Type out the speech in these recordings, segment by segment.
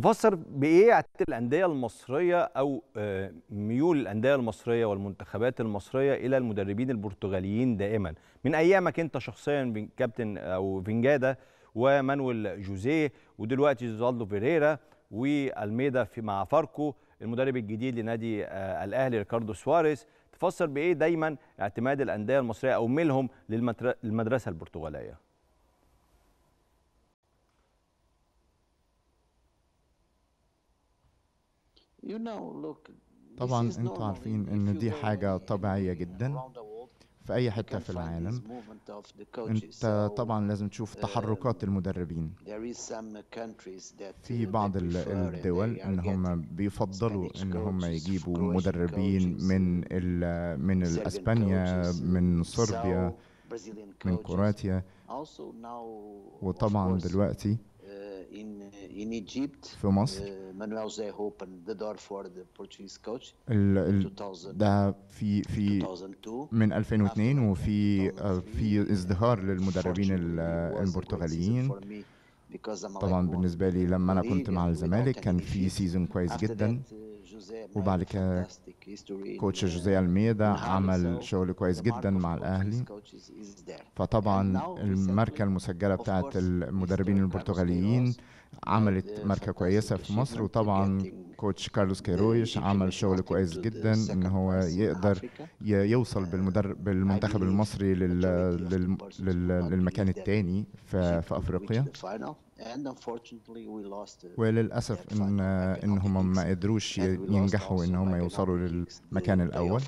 تفسر بايه عاده الانديه المصريه او آه، ميول الانديه المصريه والمنتخبات المصريه الى المدربين البرتغاليين دائما من ايامك انت شخصيا كابتن او فينجادا ومانويل جوزيه ودلوقتي زالدو فيريرا والميدا في مع فاركو المدرب الجديد لنادي آه، الاهلي ريكاردو سواريز تفسر بايه دايما اعتماد الانديه المصريه او ميلهم للمدرسه البرتغاليه طبعا انتم عارفين ان دي حاجة طبيعية جدا في اي حتة في العالم انت طبعا لازم تشوف uh, تحركات المدربين في بعض الدول ان هم بيفضلوا ان هم يجيبوا مدربين من من اسبانيا من صربيا من كرواتيا وطبعا دلوقتي uh, uh, في مصر uh, ده في في من 2002 وفي في ازدهار للمدربين البرتغاليين طبعا بالنسبه لي لما انا كنت مع الزمالك كان في سيزون كويس جدا وبعد كوتش جوزيه الميدا عمل شغل كويس جدا مع الاهلي فطبعا الماركه المسجله بتاعت المدربين البرتغاليين عملت ماركه كويسه في مصر وطبعا كوتش كارلوس كيرويش إيه، عمل شغل كويس جدا ان هو يقدر يوصل آه، بالمدرب بالمنتخب المصري لل... لل... لل... للمكان الثاني في... في افريقيا وللاسف ان ان هم ما قدروش ينجحوا ان هم يوصلوا للمكان الاول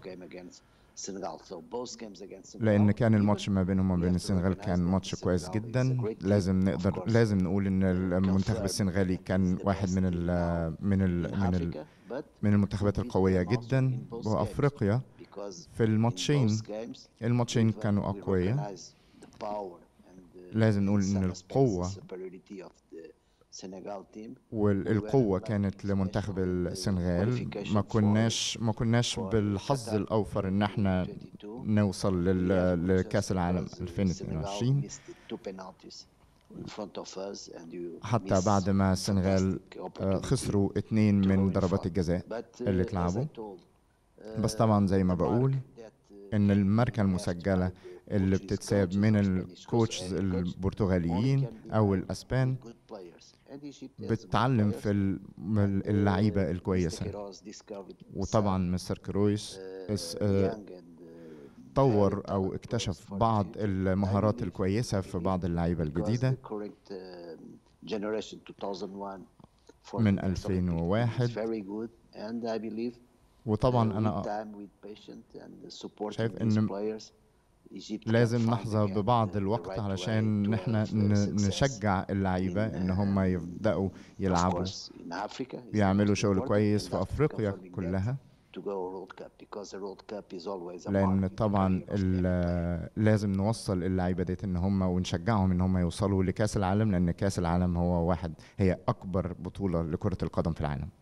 لان كان الماتش ما بينهم وما بين السنغال كان ماتش كويس جدا لازم نقدر لازم نقول ان المنتخب السنغالي كان واحد من الـ uh, من الـ من الـ من المنتخبات القوية جدا وأفريقيا في الماتشين الماتشين كانوا أقوياء لازم نقول إن القوة والقوة كانت لمنتخب السنغال ما كناش ما كناش بالحظ الأوفر إن احنا نوصل لكأس العالم 2022 حتى بعد ما السنغال آه، خسروا اثنين من ضربات الجزاء uh, اللي اتلعبوا بس uh, طبعا زي ما بقول uh, ان الماركة المسجلة اللي بتتساب من الكوتشز البرتغاليين او الاسبان بتتعلم في uh, اللعيبه الكويسه وطبعا مستر كرويس uh, uh, طور او اكتشف بعض المهارات الكويسه في بعض اللعيبه الجديده um, من 2001 وطبعا انا شايف ان لازم نحظى ببعض الوقت علشان نحن نشجع اللعيبة إن هم يبدأوا يلعبوا يعملوا شغل كويس في أفريقيا كلها لأن طبعا لازم نوصل اللعيبة ديت إن هم ونشجعهم إن هم يوصلوا لكأس العالم لأن كأس العالم هو واحد هي أكبر بطولة لكرة القدم في العالم